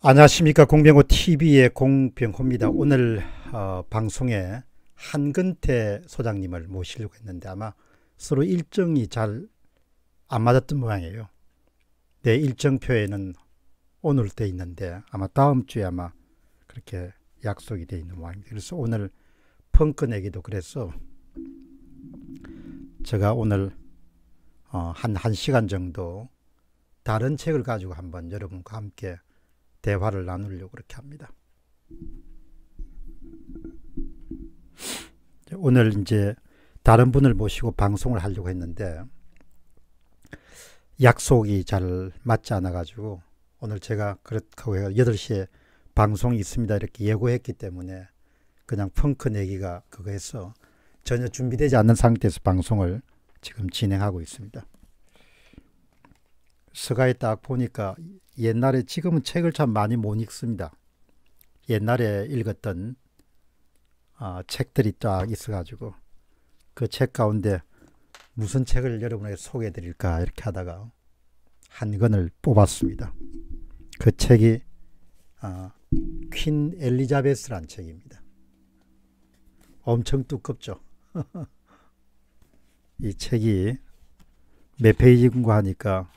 안녕하십니까 공병호 TV의 공병호입니다. 오늘 어, 방송에 한근태 소장님을 모시려고 했는데 아마 서로 일정이 잘 안 맞았던 모양이에요. 내 일정표에는 오늘 돼 있는데 아마 다음 주에 아마 그렇게 약속이 돼 있는 모양입니다. 그래서 오늘 펑크 내기도 그래서 제가 오늘 어, 한 1시간 정도 다른 책을 가지고 한번 여러분과 함께 대화를 나누려고 그렇게 합니다. 오늘 이제 다른 분을 모시고 방송을 하려고 했는데 약속이 잘 맞지 않아 가지고 오늘 제가 그렇다고 해요. 8시에 방송이 있습니다. 이렇게 예고했기 때문에 그냥 펑크 내기가 그거에서 전혀 준비되지 않은 상태에서 방송을 지금 진행하고 있습니다. 스가에 딱 보니까 옛날에 지금은 책을 참 많이 못 읽습니다. 옛날에 읽었던 아, 책들이 딱 있어가지고 그 책 가운데 무슨 책을 여러분에게 소개해 드릴까 이렇게 하다가 한 권을 뽑았습니다. 그 책이 아, 퀸 엘리자베스란 책입니다. 엄청 두껍죠. 이 책이 몇 페이지인가 하니까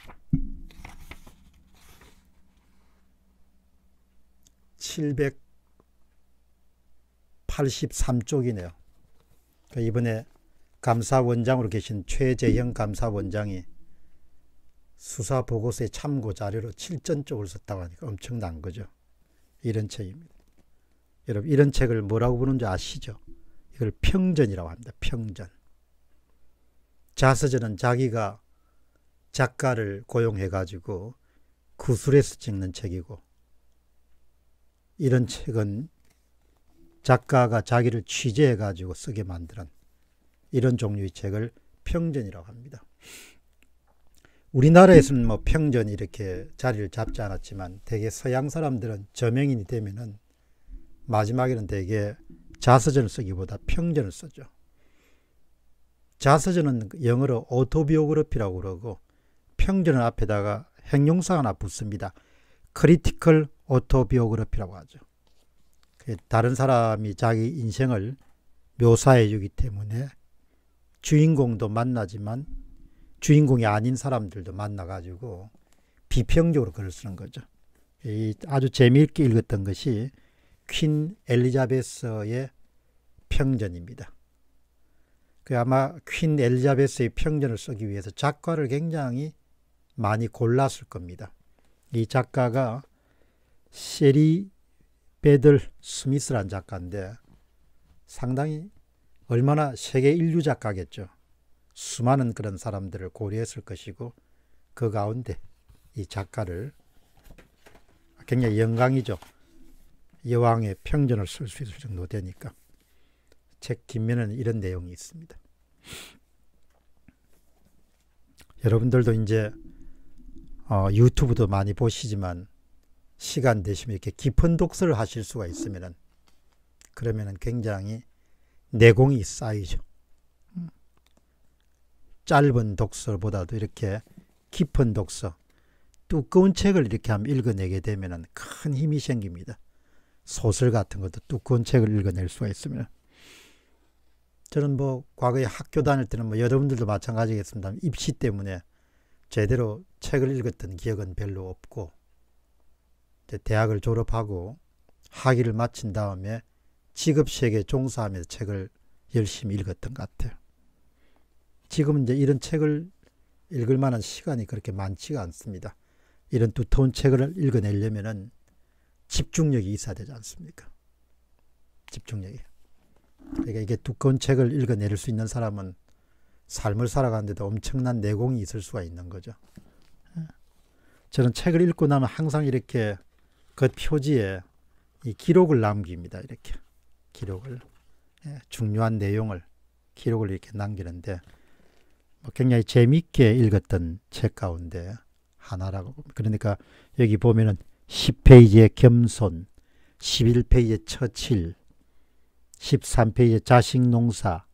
783쪽이네요. 그러니까 이번에 감사원장으로 계신 최재형 감사원장이 수사 보고서의 참고 자료로 7전 쪽을 썼다고 하니까 엄청난 거죠. 이런 책입니다. 여러분 이런 책을 뭐라고 부르는지 아시죠? 이걸 평전이라고 합니다. 평전. 자서전은 자기가 작가를 고용해가지고 구술해서 찍는 책이고 이런 책은 작가가 자기를 취재해 가지고 쓰게 만드는 이런 종류의 책을 평전이라고 합니다. 우리나라에서는 뭐 평전이 이렇게 자리를 잡지 않았지만 대개 서양 사람들은 저명인이 되면은 마지막에는 대개 자서전을 쓰기보다 평전을 쓰죠. 자서전은 영어로 오토비오그래피라고 그러고 평전은 앞에다가 행용사 하나 붙습니다. 크리티컬 오토비오그래피라고 하죠. 그 다른 사람이 자기 인생을 묘사해 주기 때문에 주인공도 만나지만 주인공이 아닌 사람들도 만나가지고 비평적으로 글을 쓰는 거죠. 이 아주 재미있게 읽었던 것이 퀸 엘리자베스의 평전입니다. 그 아마 퀸 엘리자베스의 평전을 쓰기 위해서 작가를 굉장히 많이 골랐을 겁니다. 이 작가가 셰리 베들 스미스란 작가인데 상당히 얼마나 세계 인류 작가겠죠. 수많은 그런 사람들을 고려했을 것이고 그 가운데 이 작가를 굉장히 영광이죠. 여왕의 평전을 쓸 수 있을 정도 되니까 책 뒷면에는 이런 내용이 있습니다. 여러분들도 이제 어, 유튜브도 많이 보시지만 시간 되시면 이렇게 깊은 독서를 하실 수가 있으면은 그러면은 굉장히 내공이 쌓이죠. 음. 짧은 독서보다도 이렇게 깊은 독서, 두꺼운 책을 이렇게 한번 읽어내게 되면은 큰 힘이 생깁니다. 소설 같은 것도 두꺼운 책을 읽어낼 수가 있습니다 저는 뭐 과거에 학교 다닐 때는 뭐 여러분들도 마찬가지겠습니다. 입시 때문에 제대로 책을 읽었던 기억은 별로 없고 대학을 졸업하고 학위를 마친 다음에 직업세계에 종사하면서 책을 열심히 읽었던 것 같아요. 지금은 이제 이런 책을 읽을 만한 시간이 그렇게 많지가 않습니다. 이런 두터운 책을 읽어내려면 집중력이 있어야 되지 않습니까? 집중력이. 그러니까 이게 두꺼운 책을 읽어내릴 수 있는 사람은 삶을 살아가는데도 엄청난 내공이 있을 수가 있는 거죠. 예. 저는 책을 읽고 나면 항상 이렇게 그 표지에 이 기록을 남깁니다. 이렇게 기록을 예, 중요한 내용을 기록을 이렇게 남기는데 뭐 굉장히 재미있게 읽었던 책 가운데 하나라고 그러니까 여기 보면은 10페이지에 겸손, 11페이지에 처칠, 13페이지에 자식농사,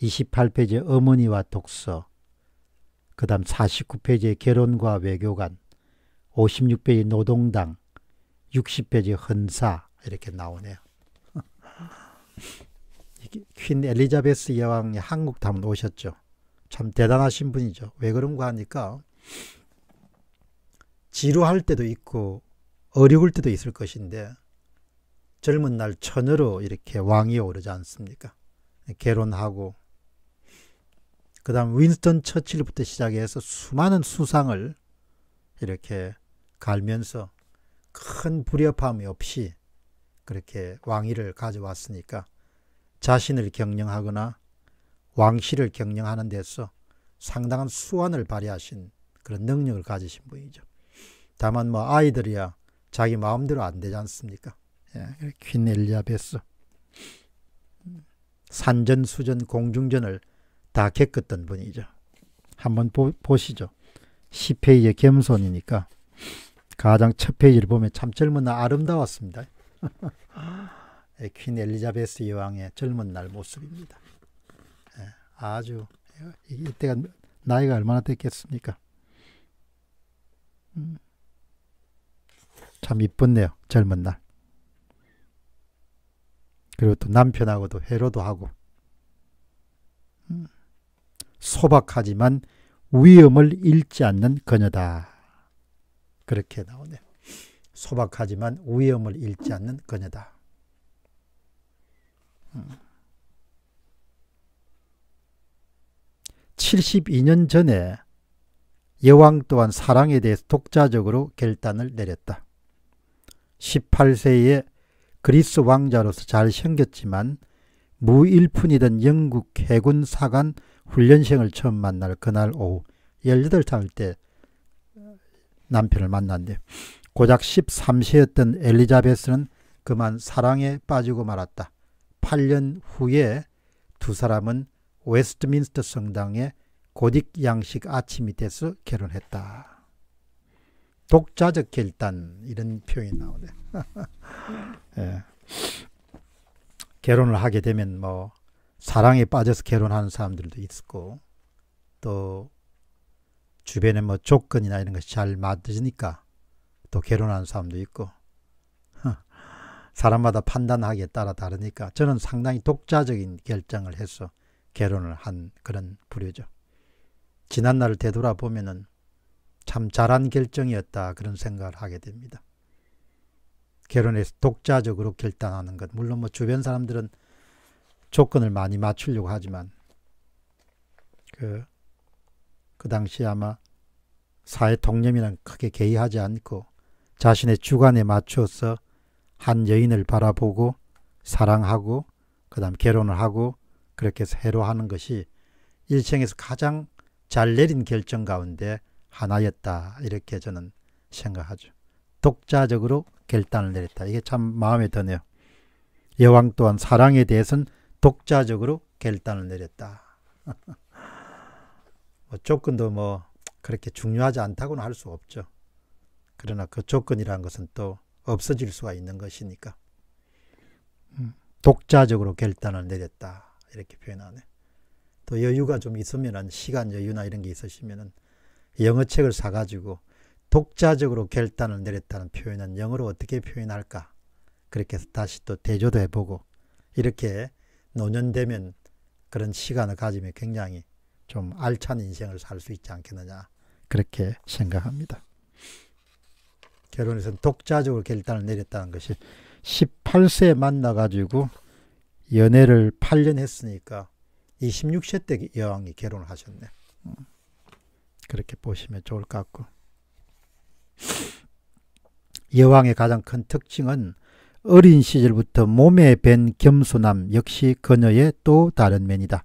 28페이지에 어머니와 독서, 그 다음 49페이지에 결혼과 외교관, 56페이지 노동당, 60페이지 헌사 이렇게 나오네요. 퀸 엘리자베스 여왕이 한국 담은 오셨죠. 참 대단하신 분이죠. 왜 그런가 하니까 지루할 때도 있고 어려울 때도 있을 것인데 젊은 날 처녀로 이렇게 왕이 오르지 않습니까? 결혼하고 그 다음 윈스턴 처칠부터 시작해서 수많은 수상을 이렇게 갈면서 큰 불협함이 없이 그렇게 왕위를 가져왔으니까 자신을 경영하거나 왕실을 경영하는 데서 상당한 수완을 발휘하신 그런 능력을 가지신 분이죠. 다만 뭐 아이들이야 자기 마음대로 안 되지 않습니까? 예, 퀸 엘리자베스 산전 수전 공중전을 다 겪었던 분이죠. 한번 보, 시죠 10페이지의 겸손이니까 가장 첫 페이지를 보면 참 젊은 날 아름다웠습니다. 아. 예, 퀸 엘리자베스 여왕의 젊은 날 모습입니다. 예, 아주 이때가 나이가 얼마나 됐겠습니까? 음. 참 이뻤네요. 젊은 날. 그리고 또 남편하고도 해로도 하고 음. 소박하지만 위험을 잃지 않는 그녀다. 그렇게 나오네요. 소박하지만 위험을 잃지 않는 그녀다. 72년 음. 전에 여왕 또한 사랑에 대해서 독자적으로 결단을 내렸다. 18세에 그리스 왕자로서 잘 생겼지만 무일푼이던 영국 해군 사관 훈련생을 처음 만날 그날 오후 18살 때 남편을 만난데 고작 13세였던 엘리자베스는 그만 사랑에 빠지고 말았다. 8년 후에 두 사람은 웨스트민스터 성당의 고딕 양식 아치 밑에서 결혼했다. 독자적 결단 이런 표현이 나오네. 예. 결혼을 하게 되면 뭐 사랑에 빠져서 결혼하는 사람들도 있고 또 주변의 뭐 조건이나 이런 것이 잘 맞으니까 또 결혼하는 사람도 있고 사람마다 판단하기에 따라 다르니까 저는 상당히 독자적인 결정을 해서 결혼을 한 그런 부류죠. 지난 날을 되돌아보면은 참 잘한 결정이었다 그런 생각을 하게 됩니다. 결혼해서 독자적으로 결단하는 것 물론 뭐 주변 사람들은 조건을 많이 맞추려고 하지만 그그 당시 아마 사회 통념이란 크게 개의하지 않고 자신의 주관에 맞추어서한 여인을 바라보고 사랑하고 그 다음 결혼을 하고 그렇게 해서 해로하는 것이 일생에서 가장 잘 내린 결정 가운데 하나였다 이렇게 저는 생각하죠. 독자적으로 결단을 내렸다. 이게 참 마음에 드네요. 여왕 또한 사랑에 대해서는 독자적으로 결단을 내렸다. 뭐 조건도 뭐 그렇게 중요하지 않다고는 할 수 없죠. 그러나 그 조건이라는 것은 또 없어질 수가 있는 것이니까. 음, 독자적으로 결단을 내렸다. 이렇게 표현하네. 또 여유가 좀 있으면은 시간 여유나 이런 게 있으시면은 영어책을 사가지고 독자적으로 결단을 내렸다는 표현은 영어로 어떻게 표현할까? 그렇게 해서 다시 또 대조도 해보고 이렇게 노년되면 그런 시간을 가지면 굉장히 좀 알찬 인생을 살 수 있지 않겠느냐 그렇게 생각합니다. 결혼에서 독자적으로 결단을 내렸다는 것이 18세에 만나가지고 연애를 8년 했으니까 26세 때 여왕이 결혼을 하셨네. 음, 그렇게 보시면 좋을 것 같고. 여왕의 가장 큰 특징은 어린 시절부터 몸에 밴 겸손함 역시 그녀의 또 다른 면이다.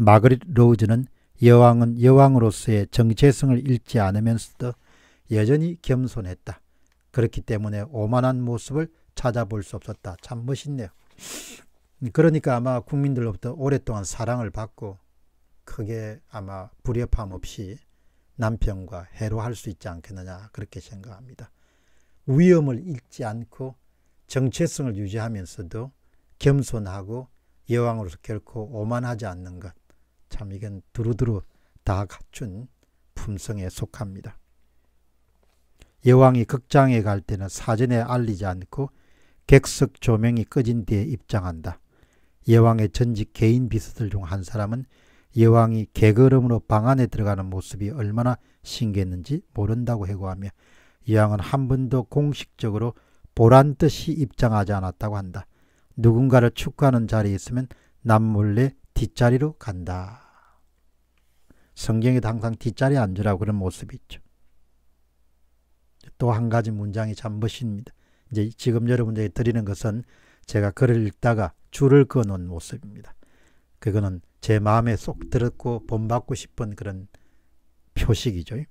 마그릿 로즈는 여왕은 여왕으로서의 정체성을 잃지 않으면서도 여전히 겸손했다. 그렇기 때문에 오만한 모습을 찾아볼 수 없었다. 참 멋있네요. 그러니까 아마 국민들로부터 오랫동안 사랑을 받고 크게 아마 불협함 없이 남편과 해로할 수 있지 않겠느냐 그렇게 생각합니다. 위험을 잃지 않고 정체성을 유지하면서도 겸손하고 여왕으로서 결코 오만하지 않는 것참 이건 두루두루 다 갖춘 품성에 속합니다. 여왕이 극장에 갈 때는 사전에 알리지 않고 객석 조명이 꺼진 뒤에 입장한다. 여왕의 전직 개인 비서들 중 한 사람은 여왕이 개걸음으로 방 안에 들어가는 모습이 얼마나 신기했는지 모른다고 해고하며 여왕은 한 번도 공식적으로 보란 듯이 입장하지 않았다고 한다. 누군가를 축하하는 자리에 있으면 남몰래 뒷자리로 간다. 성경에 항상 뒷자리에 앉으라고 그런 모습이 있죠. 또 한 가지 문장이 참 멋입니다. 이제 지금 여러분들에게 드리는 것은 제가 글을 읽다가 줄을 그어놓은 모습입니다. 그거는 제 마음에 쏙 들었고 본받고 싶은 그런 표식이죠.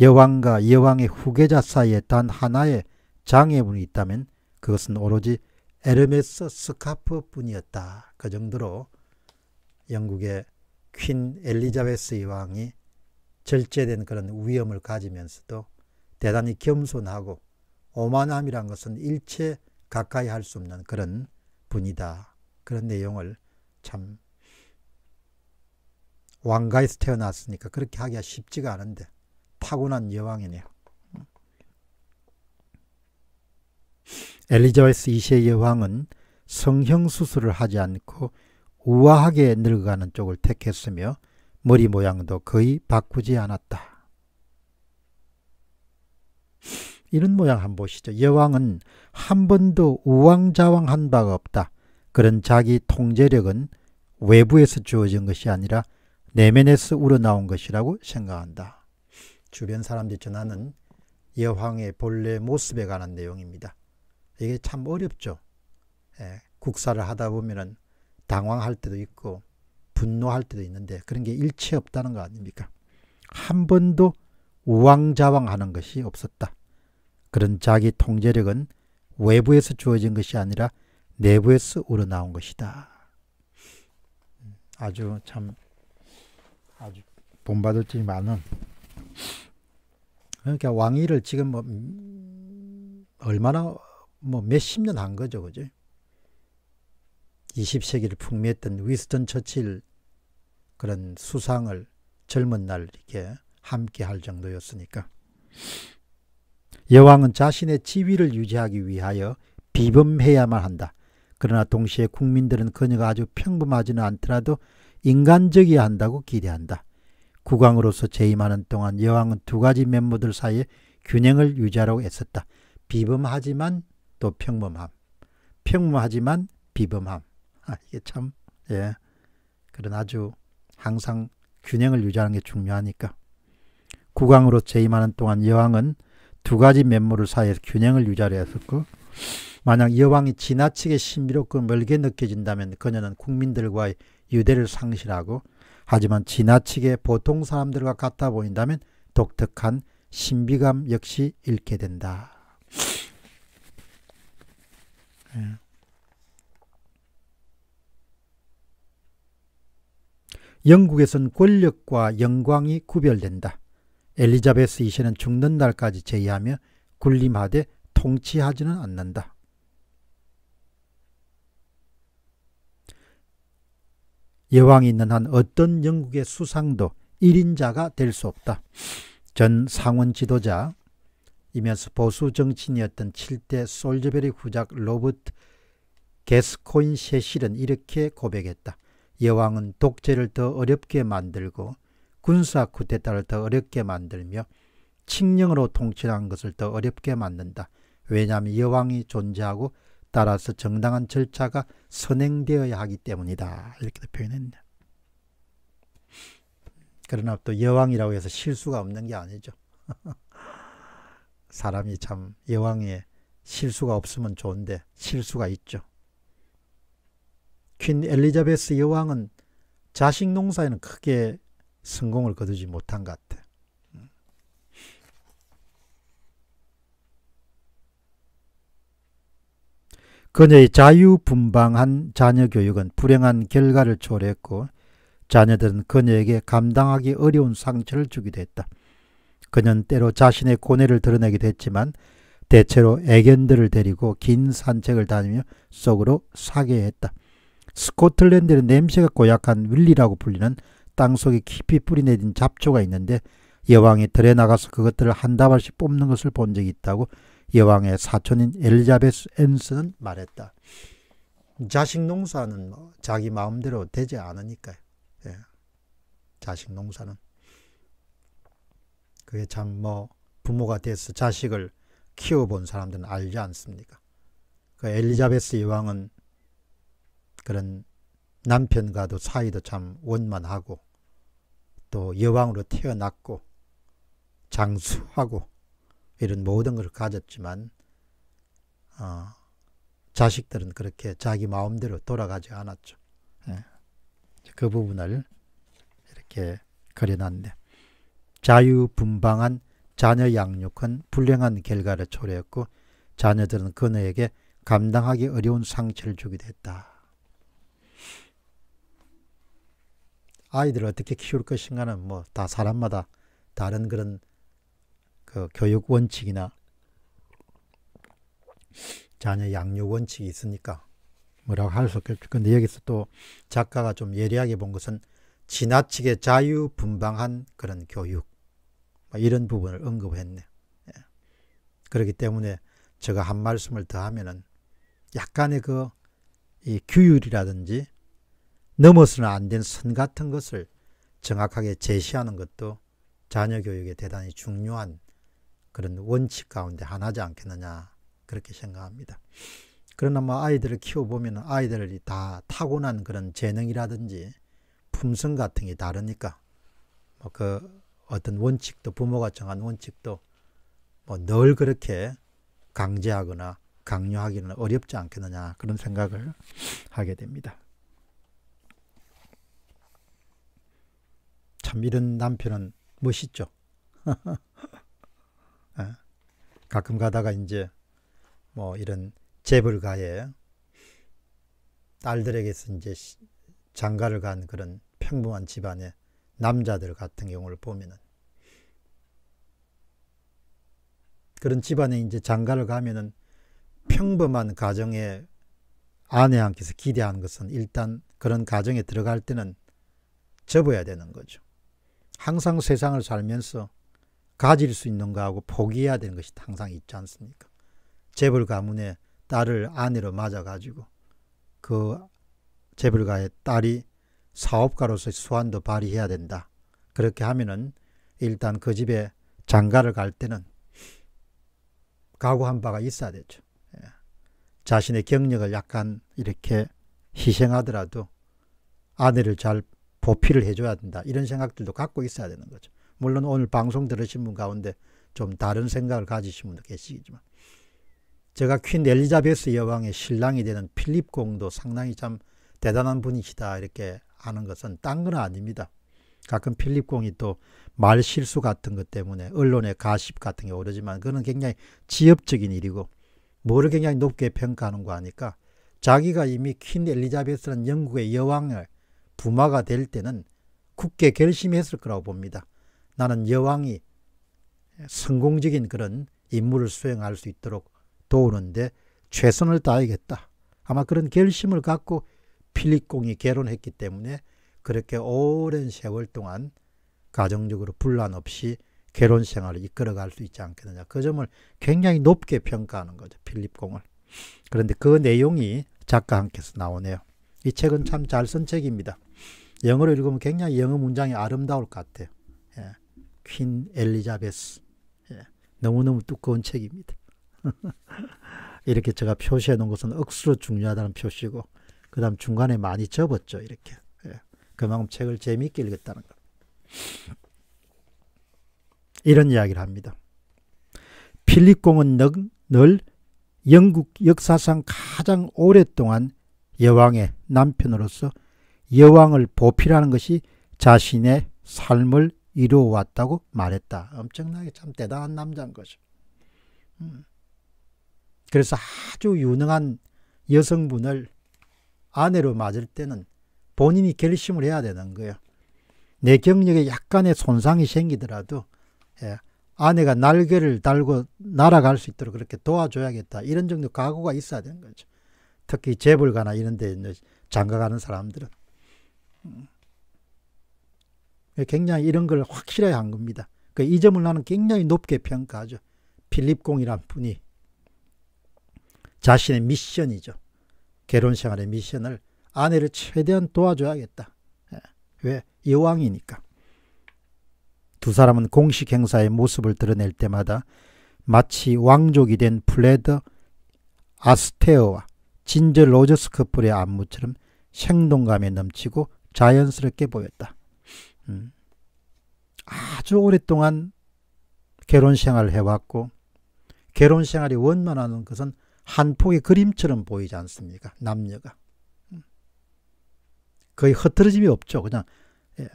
여왕과 여왕의 후계자 사이에 단 하나의 장애물이 있다면 그것은 오로지 에르메스 스카프뿐이었다. 그 정도로 영국의 퀸 엘리자베스 여왕이 절제된 그런 위엄을 가지면서도 대단히 겸손하고 오만함이란 것은 일체 가까이 할 수 없는 그런 분이다. 그런 내용을 참 왕가에서 태어났으니까 그렇게 하기가 쉽지가 않은데 타고난 여왕이네요. 엘리자베스 2세 여왕은 성형수술을 하지 않고 우아하게 늙어가는 쪽을 택했으며 머리 모양도 거의 바꾸지 않았다. 이런 모양 한번 보시죠. 여왕은 한 번도 우왕좌왕한 바가 없다. 그런 자기 통제력은 외부에서 주어진 것이 아니라 내면에서 우러나온 것이라고 생각한다. 주변 사람들이 전하는 여왕의 본래 모습에 관한 내용입니다. 이게 참 어렵죠. 예, 국사를 하다 보면은 당황할 때도 있고 분노할 때도 있는데 그런 게 일체 없다는 거 아닙니까? 한 번도 우왕좌왕하는 것이 없었다. 그런 자기 통제력은 외부에서 주어진 것이 아니라 내부에서 우러나온 것이다. 음, 아주 참 아주 본받을 점이 많은 그러니까 왕위를 지금 뭐 음, 얼마나 뭐 몇 십 년 한 거죠, 그죠? 20세기를 풍미했던 위스턴 처칠 그런 수상을 젊은 날 이렇게 함께 할 정도였으니까. 여왕은 자신의 지위를 유지하기 위하여 비범해야만 한다. 그러나 동시에 국민들은 그녀가 아주 평범하지는 않더라도 인간적이야 한다고 기대한다. 국왕으로서 재임하는 동안 여왕은 두 가지 면모들 사이에 균형을 유지하려고 애썼다. 비범하지만 또 평범함. 평범하지만 비범함. 아, 이게 참, 예. 그런 아주 항상 균형을 유지하는 게 중요하니까. 국왕으로 재임하는 동안 여왕은 두 가지 면모를 사이에서 균형을 유지하려 했었고, 만약 여왕이 지나치게 신비롭고 멀게 느껴진다면 그녀는 국민들과의 유대를 상실하고, 하지만 지나치게 보통 사람들과 같아 보인다면 독특한 신비감 역시 잃게 된다. 예. 영국에선 권력과 영광이 구별된다. 엘리자베스 2세는 죽는 날까지 제의하며 군림하되 통치하지는 않는다. 여왕이 있는 한 어떤 영국의 수상도 1인자가 될 수 없다. 전 상원 지도자이면서 보수 정치인이었던 7대 솔저베리 후작 로버트 게스코인 셰실은 이렇게 고백했다. 여왕은 독재를 더 어렵게 만들고 군사 쿠데타를 더 어렵게 만들며 칙령으로 통치한 것을 더 어렵게 만든다. 왜냐하면 여왕이 존재하고 따라서 정당한 절차가 선행되어야 하기 때문이다. 이렇게 표현했네. 그러나 또 여왕이라고 해서 실수가 없는 게 아니죠. 사람이 참 여왕의 실수가 없으면 좋은데 실수가 있죠. 퀸 엘리자베스 여왕은 자식 농사에는 크게 성공을 거두지 못한 것 같아. 그녀의 자유분방한 자녀 교육은 불행한 결과를 초래했고 자녀들은 그녀에게 감당하기 어려운 상처를 주기도 했다. 그녀는 때로 자신의 고뇌를 드러내기도 했지만 대체로 애견들을 데리고 긴 산책을 다니며 속으로 사게 했다. 스코틀랜드는 냄새가 고약한 윌리라고 불리는 땅속에 깊이 뿌리내린 잡초가 있는데 여왕이 들에 나가서 그것들을 한 다발씩 뽑는 것을 본 적이 있다고 여왕의 사촌인 엘리자베스 앤슨은 말했다. 자식 농사는 뭐 자기 마음대로 되지 않으니까요. 예. 자식 농사는. 그게 참 뭐 부모가 돼서 자식을 키워본 사람들은 알지 않습니까? 그 엘리자베스 여왕은 그런 남편과도 사이도 참 원만하고 또 여왕으로 태어났고 장수하고 이런 모든 걸 가졌지만 어, 자식들은 그렇게 자기 마음대로 돌아가지 않았죠. 예. 그 부분을 이렇게 그려놨네. 자유분방한 자녀 양육은 불행한 결과를 초래했고 자녀들은 그녀에게 감당하기 어려운 상처를 주기도 했다. 아이들을 어떻게 키울 것인가는 뭐 다 사람마다 다른 그런 그 교육 원칙이나 자녀 양육 원칙이 있으니까 뭐라고 할 수 없겠죠. 근데 여기서 또 작가가 좀 예리하게 본 것은 지나치게 자유분방한 그런 교육 뭐 이런 부분을 언급했네. 예. 그렇기 때문에 제가 한 말씀을 더 하면은 약간의 그 이 규율이라든지 넘어서는 안 된 선 같은 것을 정확하게 제시하는 것도 자녀 교육에 대단히 중요한 그런 원칙 가운데 하나지 않겠느냐 그렇게 생각합니다. 그러나 뭐 아이들을 키워보면 아이들이 다 타고난 그런 재능이라든지 품성 같은 게 다르니까 뭐 그 어떤 원칙도 부모가 정한 원칙도 뭐 늘 그렇게 강제하거나 강요하기는 어렵지 않겠느냐 그런 생각을 하게 됩니다. 참 이런 남편은 멋있죠. 예. 가끔 가다가 이제 뭐 이런 재벌가에 딸들에게서 이제 장가를 간 그런 평범한 집안의 남자들 같은 경우를 보면은 그런 집안에 이제 장가를 가면은 평범한 가정의 아내한께서 기대하는 것은 일단 그런 가정에 들어갈 때는 접어야 되는 거죠. 항상 세상을 살면서 가질 수 있는 거하고 포기해야 되는 것이 항상 있지 않습니까? 재벌 가문의 딸을 아내로 맞아가지고 그 재벌가의 딸이 사업가로서 수완도 발휘해야 된다. 그렇게 하면은 일단 그 집에 장가를 갈 때는 각오한 바가 있어야 되죠. 예. 자신의 경력을 약간 이렇게 희생하더라도 아내를 잘 보필을 해줘야 된다. 이런 생각들도 갖고 있어야 되는 거죠. 물론 오늘 방송 들으신 분 가운데 좀 다른 생각을 가지신 분도 계시겠지만 제가 퀸 엘리자베스 여왕의 신랑이 되는 필립 공도 상당히 참 대단한 분이시다 이렇게 하는 것은 딴 건 아닙니다. 가끔 필립 공이 또 말 실수 같은 것 때문에 언론의 가십 같은 게 오르지만 그는 굉장히 지엽적인 일이고 뭐를 굉장히 높게 평가하는 거 아니까 자기가 이미 퀸 엘리자베스는 영국의 여왕을 부마가 될 때는 굳게 결심했을 거라고 봅니다. 나는 여왕이 성공적인 그런 임무를 수행할 수 있도록 도우는데 최선을 다하겠다. 아마 그런 결심을 갖고 필립공이 결혼했기 때문에 그렇게 오랜 세월 동안 가정적으로 분란 없이 결혼 생활을 이끌어갈 수 있지 않겠느냐. 그 점을 굉장히 높게 평가하는 거죠. 필립공을. 그런데 그 내용이 작가한께서 나오네요. 이 책은 참 잘 쓴 책입니다. 영어로 읽으면 굉장히 영어 문장이 아름다울 것 같아요. 예. 퀸 엘리자베스. 예. 너무너무 두꺼운 책입니다. 이렇게 제가 표시해 놓은 것은 억수로 중요하다는 표시고, 그 다음 중간에 많이 접었죠. 이렇게. 예. 그만큼 책을 재미있게 읽었다는 것. 이런 이야기를 합니다. 필립공은 늘, 늘 영국 역사상 가장 오랫동안 여왕의 남편으로서 여왕을 보필하는 것이 자신의 삶을 이루어왔다고 말했다. 엄청나게 참 대단한 남자인 거죠. 음. 그래서 아주 유능한 여성분을 아내로 맞을 때는 본인이 결심을 해야 되는 거예요. 내 경력에 약간의 손상이 생기더라도 예, 아내가 날개를 달고 날아갈 수 있도록 그렇게 도와줘야겠다. 이런 정도 각오가 있어야 되는 거죠. 특히 재벌가나 이런 데 있는 장가가는 사람들은. 음. 굉장히 이런 걸 확실하게 한 겁니다. 그이 점을 나는 굉장히 높게 평가하죠. 필립 공이란 분이 자신의 미션이죠. 결혼 생활의 미션을 아내를 최대한 도와줘야겠다. 예. 왜? 여왕이니까. 두 사람은 공식 행사의 모습을 드러낼 때마다 마치 왕족이 된 플레드 아스테어와 진저 로저스 커플의 안무처럼 생동감에 넘치고 자연스럽게 보였다. 음. 아주 오랫동안 결혼 생활을 해왔고 결혼 생활이 원만하는 것은 한 폭의 그림처럼 보이지 않습니까? 남녀가. 음. 거의 흐트러짐이 없죠. 그냥 예.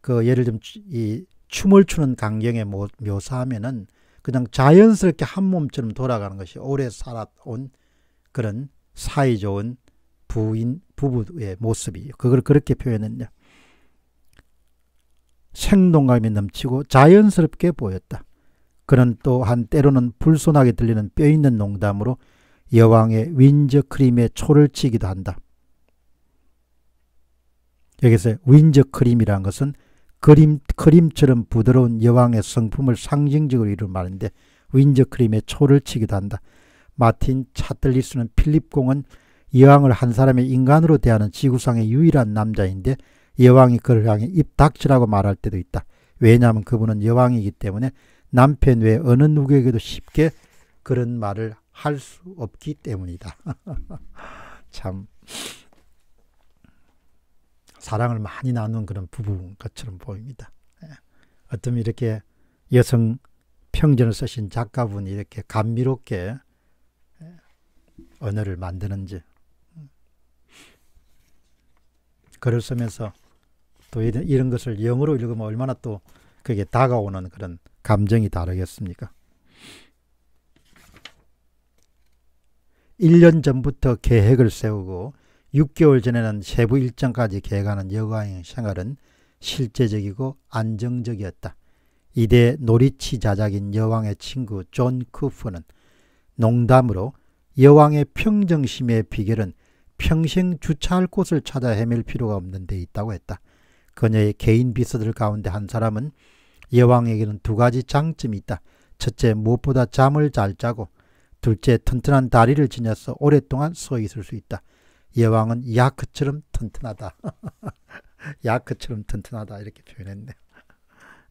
그 예를 들이 춤을 추는 강경에 묘사하면은 그냥 자연스럽게 한 몸처럼 돌아가는 것이 오래 살아온 그런 사이좋은 부인 부부의 모습이에요. 그걸 그렇게 표현했냐. 생동감이 넘치고 자연스럽게 보였다. 그는 또한 때로는 불손하게 들리는 뼈있는 농담으로 여왕의 윈저크림에 초를 치기도 한다. 여기서 윈저크림이라는 것은 그림, 크림처럼 부드러운 여왕의 성품을 상징적으로 이룬 말인데 윈저크림에 초를 치기도 한다. 마틴 차틀리스는 필립공은 여왕을 한 사람의 인간으로 대하는 지구상의 유일한 남자인데 여왕이 그를 향해 입 닥치라고 말할 때도 있다. 왜냐하면 그분은 여왕이기 때문에 남편 외 어느 누구에게도 쉽게 그런 말을 할 수 없기 때문이다. 참 사랑을 많이 나누는 그런 부부인 것처럼 보입니다. 예. 어쩜 이렇게 여성 평전을 쓰신 작가분이 이렇게 감미롭게 언어를 만드는지. 글을 쓰면서 또 이런, 것을 영어로 읽으면 얼마나 또 그게 다가오는 그런 감정이 다르겠습니까? 1년 전부터 계획을 세우고 6개월 전에는 세부 일정까지 계획하는 여가행 생활은 실제적이고 안정적이었다. 이대 노리치 자작인 여왕의 친구 존 쿠프는 농담으로 여왕의 평정심의 비결은 평생 주차할 곳을 찾아 헤맬 필요가 없는 데 있다고 했다. 그녀의 개인 비서들 가운데 한 사람은 여왕에게는 두 가지 장점이 있다. 첫째, 무엇보다 잠을 잘 자고 둘째, 튼튼한 다리를 지녀서 오랫동안 서 있을 수 있다. 여왕은 야크처럼 튼튼하다. 야크처럼 튼튼하다 이렇게 표현했네요.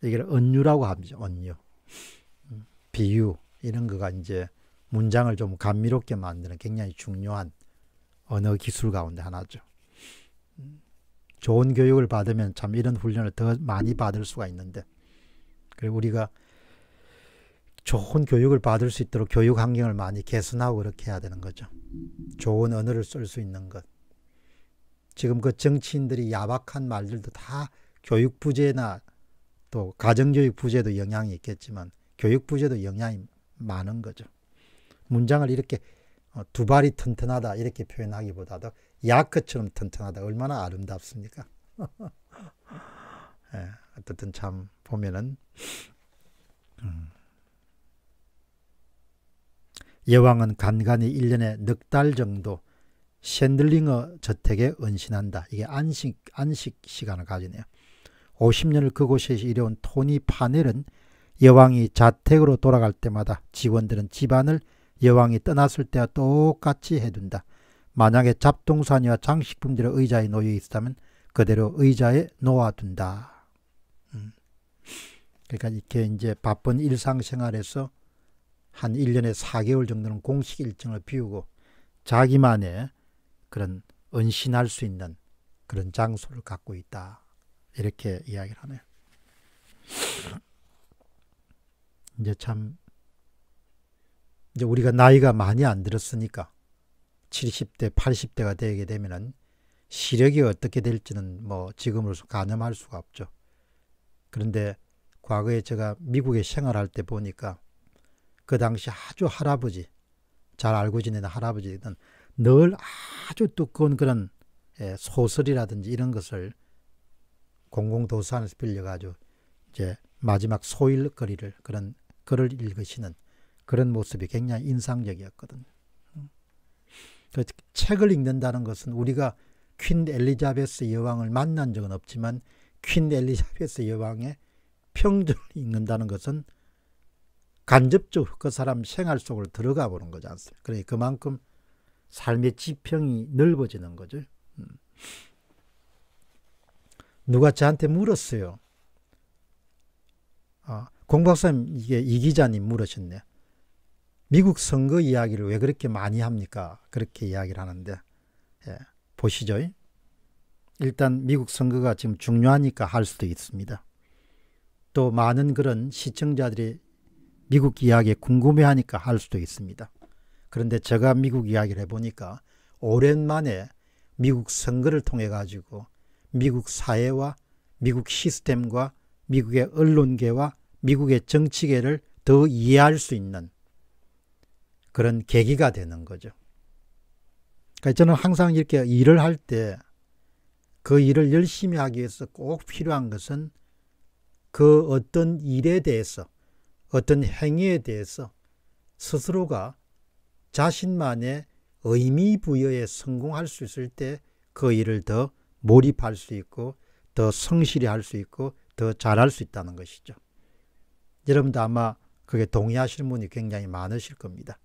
이걸 언유라고 합니다. 은유. 음, 비유 이런 거가 이제 문장을 좀 감미롭게 만드는 굉장히 중요한 언어 기술 가운데 하나죠. 좋은 교육을 받으면 참 이런 훈련을 더 많이 받을 수가 있는데 그리고 우리가 좋은 교육을 받을 수 있도록 교육 환경을 많이 개선하고 그렇게 해야 되는 거죠. 좋은 언어를 쓸 수 있는 것. 지금 그 정치인들이 야박한 말들도 다 교육 부재나 또 가정교육 부재도 영향이 있겠지만 교육 부재도 영향이 많은 거죠. 문장을 이렇게 어, 두 발이 튼튼하다 이렇게 표현하기보다도 야크처럼 튼튼하다 얼마나 아름답습니까? 예, 어쨌든 참 보면은 음. 여왕은 간간히 일년에 넉 달 정도 샌들링어 저택에 은신한다. 이게 안식 안식 시간을 가지네요. 50년을 그곳에 일해온 토니 파넬은 여왕이 자택으로 돌아갈 때마다 직원들은 집안을 여왕이 떠났을 때와 똑같이 해둔다. 만약에 잡동사니와 장식품들이 의자에 놓여 있다면 그대로 의자에 놓아둔다. 음. 그러니까 이렇게 이제 바쁜 일상생활에서 한 1년에 4개월 정도는 공식 일정을 비우고 자기만의 그런 은신할 수 있는 그런 장소를 갖고 있다. 이렇게 이야기를 하네요. 이제 참 이제 우리가 나이가 많이 안 들었으니까 70대, 80대가 되게 되면은 시력이 어떻게 될지는 뭐 지금으로서 가늠할 수가 없죠. 그런데 과거에 제가 미국에 생활할 때 보니까 그 당시 아주 할아버지, 잘 알고 지내는 할아버지들은늘 아주 두꺼운 그런 예, 소설이라든지 이런 것을 공공도서관에서 빌려가지고 이제 마지막 소일거리를 그런 글을 읽으시는 그런 모습이 굉장히 인상적이었거든요. 음. 그 책을 읽는다는 것은 우리가 퀸 엘리자베스 여왕을 만난 적은 없지만 퀸 엘리자베스 여왕의 평전을 읽는다는 것은 간접적으로 그 사람 생활 속을 들어가 보는 거지 않습니까? 그러니 그만큼 삶의 지평이 넓어지는 거죠. 음. 누가 저한테 물었어요. 아, 공박사님, 이게 이 기자님 물으셨네. 미국 선거 이야기를 왜 그렇게 많이 합니까? 그렇게 이야기를 하는데 예, 보시죠. 일단 미국 선거가 지금 중요하니까 할 수도 있습니다. 또 많은 그런 시청자들이 미국 이야기에 궁금해하니까 할 수도 있습니다. 그런데 제가 미국 이야기를 해보니까 오랜만에 미국 선거를 통해 가지고 미국 사회와 미국 시스템과 미국의 언론계와 미국의 정치계를 더 이해할 수 있는 그런 계기가 되는 거죠. 그러니까 저는 항상 이렇게 일을 할 때 그 일을 열심히 하기 위해서 꼭 필요한 것은 그 어떤 일에 대해서 어떤 행위에 대해서 스스로가 자신만의 의미 부여에 성공할 수 있을 때 그 일을 더 몰입할 수 있고 더 성실히 할 수 있고 더 잘할 수 있다는 것이죠. 여러분도 아마 그게 동의하실 분이 굉장히 많으실 겁니다.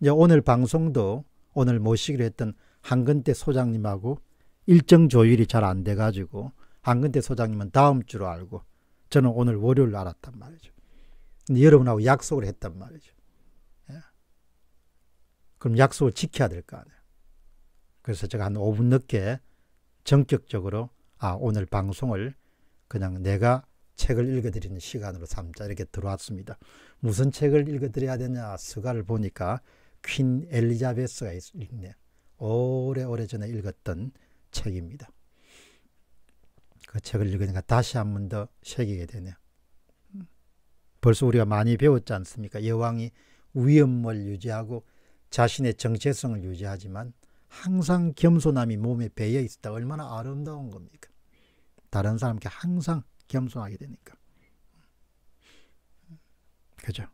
이제 오늘 방송도 오늘 모시기로 했던 한근태 소장님하고 일정 조율이 잘 안 돼가지고 한근태 소장님은 다음 주로 알고 저는 오늘 월요일 알았단 말이죠. 근데 여러분하고 약속을 했단 말이죠. 예. 그럼 약속을 지켜야 될 거 아니에요. 그래서 제가 한 5분 늦게 전격적으로 아 오늘 방송을 그냥 내가 책을 읽어드리는 시간으로 삼자 이렇게 들어왔습니다. 무슨 책을 읽어드려야 되냐 스가를 보니까 퀸 엘리자베스가 있네요. 오래오래 전에 읽었던 책입니다. 그 책을 읽으니까 다시 한 번더 새기게 되네요. 음. 벌써 우리가 많이 배웠지 않습니까? 여왕이 위엄을 유지하고 자신의 정체성을 유지하지만 항상 겸손함이 몸에 배어 있다 얼마나 아름다운 겁니까? 다른 사람께 항상 겸손하게 되니까. 음. 그죠?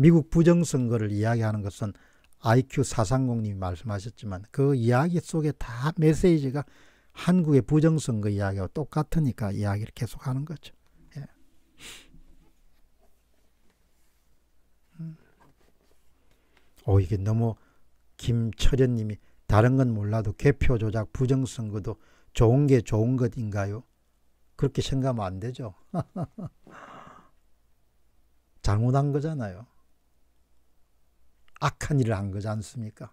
미국 부정선거를 이야기하는 것은 IQ 430님이 말씀하셨지만 그 이야기 속에 다 메시지가 한국의 부정선거 이야기와 똑같으니까 이야기를 계속하는 거죠. 예. 오 음. 어, 이게 너무 김철현님이 다른 건 몰라도 개표 조작 부정선거도 좋은 게 좋은 것인가요? 그렇게 생각하면 안 되죠. 잘못한 거잖아요. 악한 일을 한 거지 않습니까?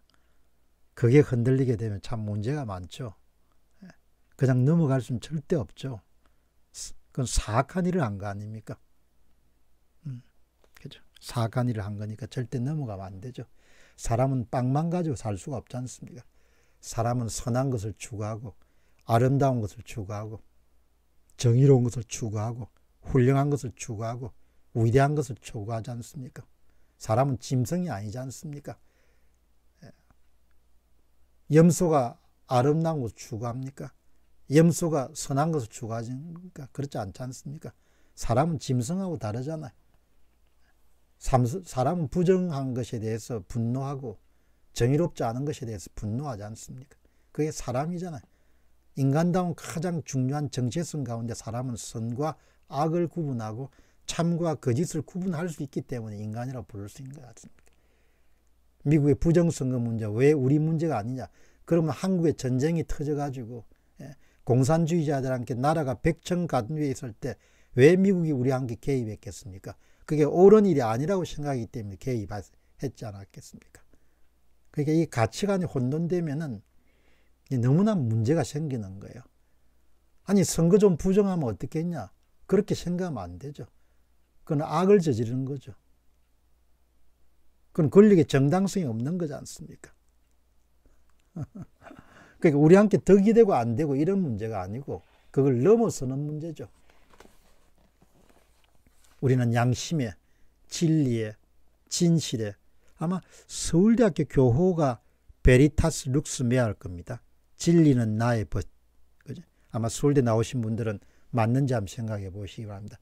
그게 흔들리게 되면 참 문제가 많죠. 예. 그냥 넘어갈 수는 절대 없죠. 그건 사악한 일을 한 거 아닙니까? 음, 그죠. 사악한 일을 한 거니까 절대 넘어가면 안 되죠. 사람은 빵만 가지고 살 수가 없지 않습니까? 사람은 선한 것을 추구하고 아름다운 것을 추구하고 정의로운 것을 추구하고 훌륭한 것을 추구하고 위대한 것을 추구하지 않습니까? 사람은 짐승이 아니지 않습니까? 예. 염소가 아름다운 것을 추구합니까? 염소가 선한 것을 추구하니까 그렇지 않지 않습니까? 사람은 짐승하고 다르잖아요. 사람은 부정한 것에 대해서 분노하고 정의롭지 않은 것에 대해서 분노하지 않습니까? 그게 사람이잖아요. 인간다운 가장 중요한 정체성 가운데 사람은 선과 악을 구분하고 참과 거짓을 구분할 수 있기 때문에 인간이라고 부를 수 있는 것 같습니다. 미국의 부정선거 문제 왜 우리 문제가 아니냐. 그러면 한국에 전쟁이 터져가지고 예, 공산주의자들한테 나라가 백청가둔에 있을 때 왜 미국이 우리한테 개입했겠습니까? 그게 옳은 일이 아니라고 생각하기 때문에 개입했지 않았겠습니까? 그러니까 이 가치관이 혼돈되면은 너무나 문제가 생기는 거예요. 아니 선거 좀 부정하면 어떻겠냐? 그렇게 생각하면 안 되죠. 그건 악을 저지르는 거죠. 그건 권력의 정당성이 없는 거지 않습니까? 그러니까 우리 함께 덕이 되고 안 되고 이런 문제가 아니고 그걸 넘어서는 문제죠. 우리는 양심에, 진리에, 진실에 아마 서울대학교 교호가 베리타스 룩스 메아일 겁니다. 진리는 나의 벗. 아마 서울대 나오신 분들은 맞는지 한번 생각해 보시기 바랍니다.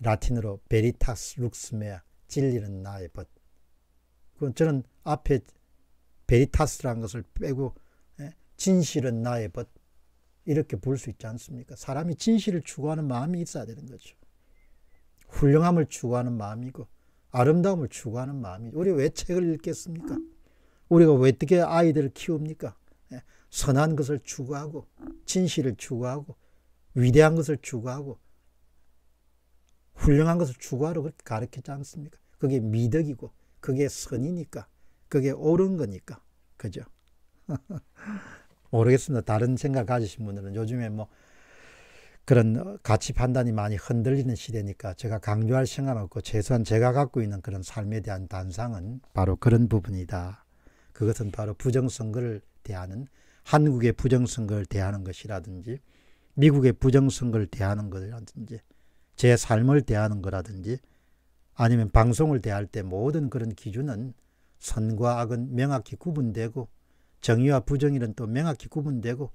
라틴으로 베리타스 룩스메아 진리는 나의 벗. 그 저는 앞에 베리타스라는 것을 빼고 예, 진실은 나의 벗 이렇게 볼 수 있지 않습니까? 사람이 진실을 추구하는 마음이 있어야 되는 거죠. 훌륭함을 추구하는 마음이고 아름다움을 추구하는 마음이 우리 왜 책을 읽겠습니까? 우리가 왜 어떻게 아이들을 키웁니까? 예, 선한 것을 추구하고 진실을 추구하고 위대한 것을 추구하고 훌륭한 것을 추구하러 가르쳤지 않습니까? 그게 미덕이고 그게 선이니까 그게 옳은 거니까 그죠? 모르겠습니다. 다른 생각 가지신 분들은 요즘에 뭐 그런 가치 판단이 많이 흔들리는 시대니까 제가 강조할 생각 없고 최소한 제가 갖고 있는 그런 삶에 대한 단상은 바로 그런 부분이다. 그것은 바로 부정선거를 대하는 한국의 부정선거를 대하는 것이라든지 미국의 부정선거를 대하는 것이라든지 제 삶을 대하는 거라든지 아니면 방송을 대할 때 모든 그런 기준은 선과 악은 명확히 구분되고 정의와 부정일은 또 명확히 구분되고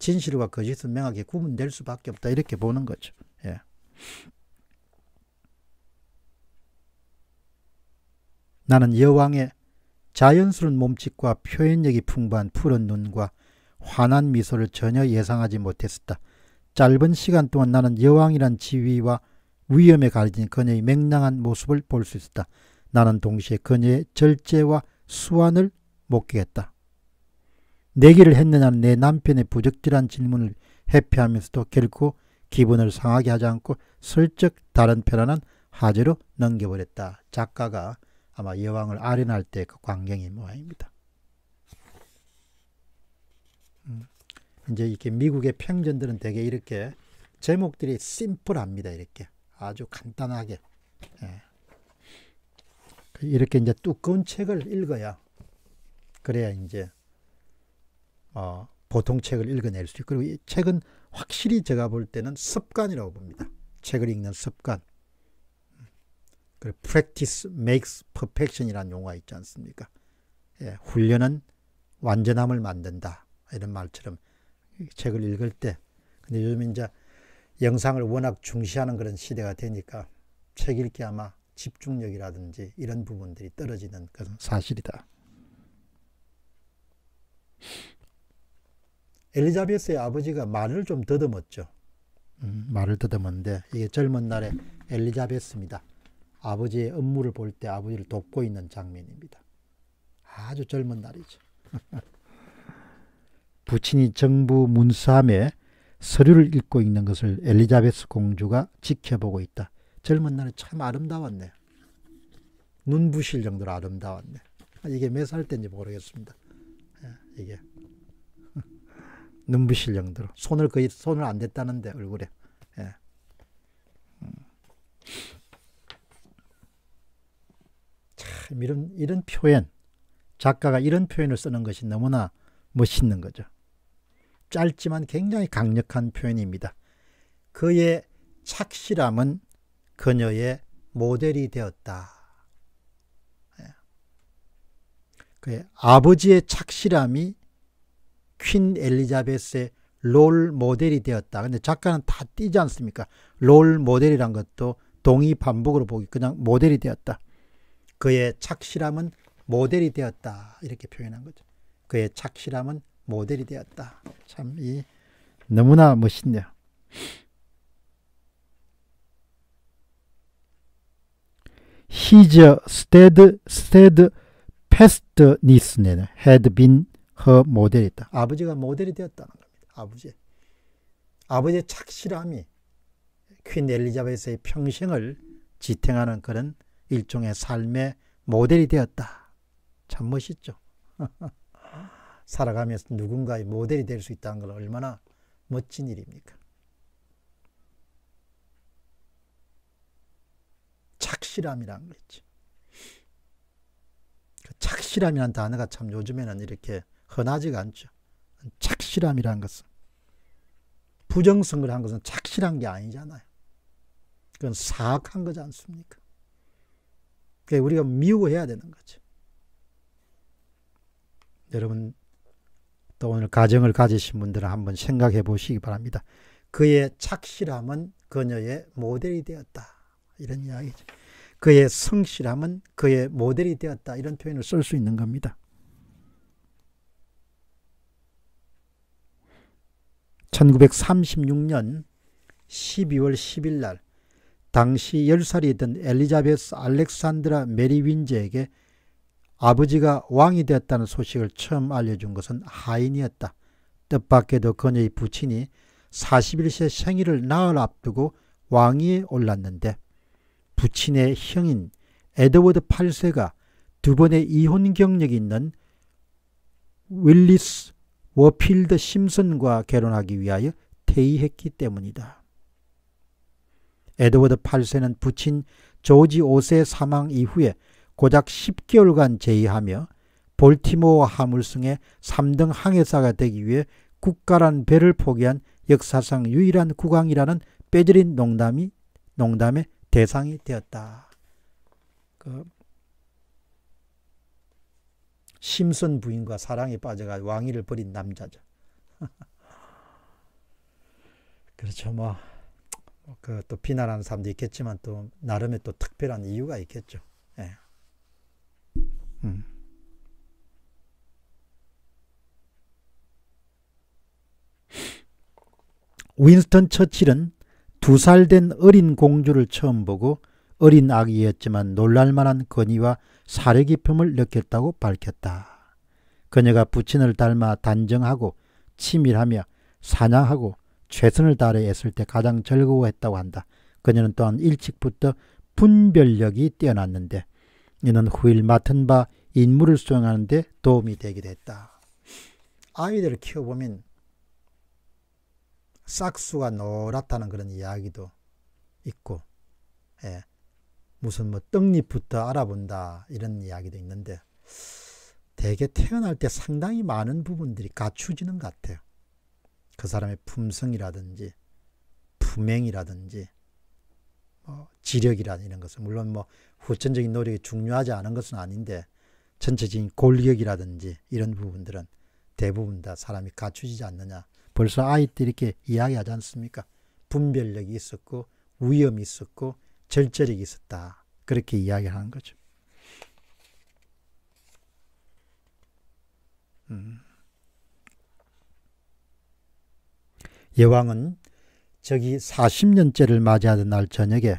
진실과 거짓은 명확히 구분될 수밖에 없다 이렇게 보는 거죠. 예. 나는 여왕의 자연스러운 몸짓과 표현력이 풍부한 푸른 눈과 환한 미소를 전혀 예상하지 못했었다. 짧은 시간 동안 나는 여왕이란 지위와 위험에 가려진 그녀의 맹랑한 모습을 볼 수 있었다. 나는 동시에 그녀의 절제와 수완을 목격했다. 내기를 했느냐는 내 남편의 부적절한 질문을 회피하면서도 결코 기분을 상하게 하지 않고 슬쩍 다른 편안한 화제로 넘겨버렸다. 작가가 아마 여왕을 아련할 때 그광경이 모양입니다. 음. 이제 이렇게 미국의 평전들은 대개 이렇게 제목들이 심플합니다. 이렇게 아주 간단하게 예. 그 이렇게 이제 두꺼운 책을 읽어야 그래야 이제 어, 보통 책을 읽어낼 수 있고 그리고 이 책은 확실히 제가 볼 때는 습관이라고 봅니다. 책을 읽는 습관. 그리고 practice makes perfection이라는 용어가 있지 않습니까? 예, 훈련은 완전함을 만든다. 이런 말처럼 책을 읽을 때. 근데 요즘 이제 영상을 워낙 중시하는 그런 시대가 되니까 책 읽기 아마 집중력이라든지 이런 부분들이 떨어지는 것은 사실이다. 엘리자베스의 아버지가 말을 좀 더듬었죠. 음, 말을 더듬었는데 이게 젊은 날의 엘리자베스입니다. 아버지의 업무를 볼 때 아버지를 돕고 있는 장면입니다. 아주 젊은 날이죠. 부친이 정부 문수함에 서류를 읽고 있는 것을 엘리자베스 공주가 지켜보고 있다. 젊은 날은 참 아름다웠네. 눈부실 정도로 아름다웠네. 아, 이게 몇 살 때인지 모르겠습니다. 예, 이게 눈부실 정도로 손을 거의 손을 안 댔다는데 얼굴에. 예. 음. 참 이런 이런 표현 작가가 이런 표현을 쓰는 것이 너무나 멋있는 거죠. 짧지만 굉장히 강력한 표현입니다. 그의 착실함은 그녀의 모델이 되었다. 예. 그의 아버지의 착실함이 퀸 엘리자베스의 롤 모델이 되었다. 근데 작가는 다 띄지 않습니까? 롤 모델이란 것도 동의 반복으로 보기 그냥 모델이 되었다. 그의 착실함은 모델이 되었다. 이렇게 표현한 거죠. 그의 착실함은 모델이 되었다. 참 이 너무나 멋있네요. His stead, stead f 는 had b 모델이다. 아버지가 모델이 되었다는 겁니다. 아버지. 아버지의 착실함이 퀸 엘리자베스의 평생을 지탱하는 그런 일종의 삶의 모델이 되었다. 참 멋있죠. 살아가면서 누군가의 모델이 될 수 있다는 걸 얼마나 멋진 일입니까? 착실함이란 거지. 그 착실함이란 단어가 참 요즘에는 이렇게 흔하지가 않죠. 착실함이란 것은 부정선거한 것은 착실한 게 아니잖아요. 그건 사악한 거지 않습니까? 그러 우리가 미워해야 되는 거죠. 여러분 또 오늘 가정을 가지신 분들은 한번 생각해 보시기 바랍니다. 그의 착실함은 그녀의 모델이 되었다. 이런 이야기죠. 그의 성실함은 그의 모델이 되었다. 이런 표현을 쓸 수 있는 겁니다. 1 9 3 6년1 2월1 0일날 당시 열살이던 엘리자베스 알렉산드라 메리 윈즈에게 아버지가 왕이 됐다는 소식을 처음 알려준 것은 하인이었다. 뜻밖에도 그녀의 부친이 41세 생일을 나흘 앞두고 왕위에 올랐는데 부친의 형인 에드워드 8세가 두 번의 이혼 경력이 있는 윌리스 워필드 심슨과 결혼하기 위하여 퇴위했기 때문이다. 에드워드 8세는 부친 조지 5세 사망 이후에 고작 10개월간 제의하며 볼티모어 하물승의 3등 항해사가 되기 위해 국가란 배를 포기한 역사상 유일한 국왕이라는 빼질린 농담이 농담의 대상이 되었다. 그 심슨 부인과 사랑에 빠져가 왕위를 버린 남자죠. 그렇죠. 뭐, 뭐 그또 비난하는 사람도 있겠지만 또 나름의 또 특별한 이유가 있겠죠. 음. 윈스턴 처칠은 두 살 된 어린 공주를 처음 보고 어린 아기였지만 놀랄만한 건의와 사려 깊음을 느꼈다고 밝혔다. 그녀가 부친을 닮아 단정하고 치밀하며 사냥하고 최선을 다해 애쓸 때 가장 즐거워했다고 한다. 그녀는 또한 일찍부터 분별력이 뛰어났는데 이는 후일 맡은 바 인물을 수행하는 데 도움이 되기도 했다. 아이들을 키워보면 싹수가 노랗다는 그런 이야기도 있고 예. 무슨 뭐 떡잎부터 알아본다 이런 이야기도 있는데 대개 태어날 때 상당히 많은 부분들이 갖추지는 같아요. 그 사람의 품성이라든지 품행이라든지 어, 지력이라는 것은 물론 뭐 후천적인 노력이 중요하지 않은 것은 아닌데 전체적인 골격이라든지 이런 부분들은 대부분 다 사람이 갖추지 않느냐. 벌써 아이들이 이렇게 이야기하지 않습니까? 분별력이 있었고 위험이 있었고 절제력이 있었다. 그렇게 이야기하는 거죠. 음. 여왕은 저기 40년째를 맞이하던 날 저녁에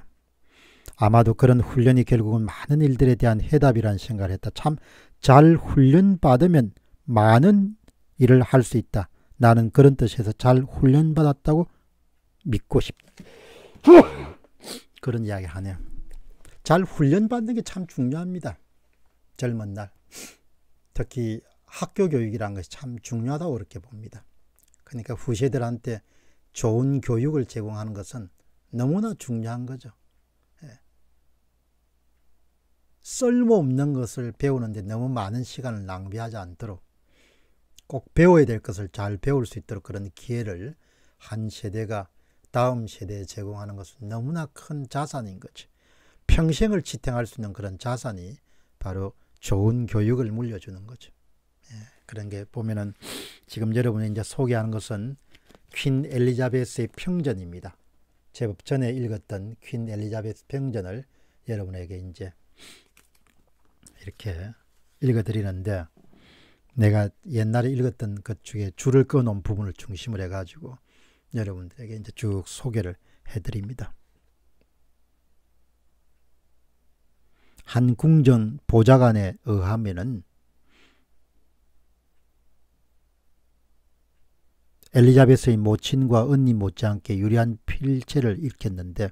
아마도 그런 훈련이 결국은 많은 일들에 대한 해답이라는 생각을 했다. 참 잘 훈련받으면 많은 일을 할 수 있다. 나는 그런 뜻에서 잘 훈련받았다고 믿고 싶다. 그런 이야기 하네요. 잘 훈련받는 게 참 중요합니다. 젊은 날. 특히 학교 교육이라는 것이 참 중요하다고 그렇게 봅니다. 그러니까 후세들한테 좋은 교육을 제공하는 것은 너무나 중요한 거죠. 예. 쓸모없는 것을 배우는데 너무 많은 시간을 낭비하지 않도록 꼭 배워야 될 것을 잘 배울 수 있도록 그런 기회를 한 세대가 다음 세대에 제공하는 것은 너무나 큰 자산인 거죠. 평생을 지탱할 수 있는 그런 자산이 바로 좋은 교육을 물려주는 거죠. 예. 그런 게 보면은 지금 여러분이 이제 소개하는 것은 퀸 엘리자베스의 평전입니다. 제법 전에 읽었던 퀸 엘리자베스 평전을 여러분에게 이제 이렇게 읽어드리는데 내가 옛날에 읽었던 것 중에 줄을 끊어놓은 부분을 중심으로 해가지고 여러분들에게 이제 쭉 소개를 해드립니다. 한 궁전 보좌관에 의하면은 엘리자베스의 모친과 언니 못지않게 유리한 필체를 읽혔는데